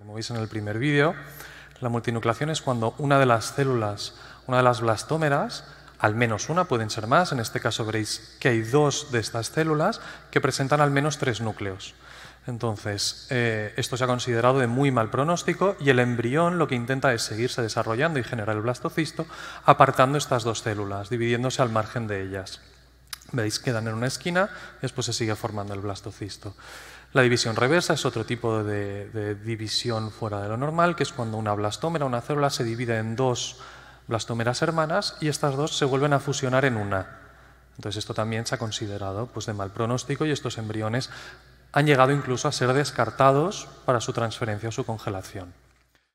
Como veis en el primer vídeo, la multinucleación es cuando una de las células, una de las blastómeras, al menos una, pueden ser más, en este caso veréis que hay dos de estas células que presentan al menos tres núcleos. Entonces, eh, esto se ha considerado de muy mal pronóstico y el embrión lo que intenta es seguirse desarrollando y generar el blastocisto, apartando estas dos células, dividiéndose al margen de ellas. Veis, quedan en una esquina y después se sigue formando el blastocisto. La división reversa es otro tipo de, división fuera de lo normal, que es cuando una blastómera, una célula, se divide en dos blastómeras hermanas y estas dos se vuelven a fusionar en una. Entonces esto también se ha considerado pues, de mal pronóstico y estos embriones han llegado incluso a ser descartados para su transferencia o su congelación.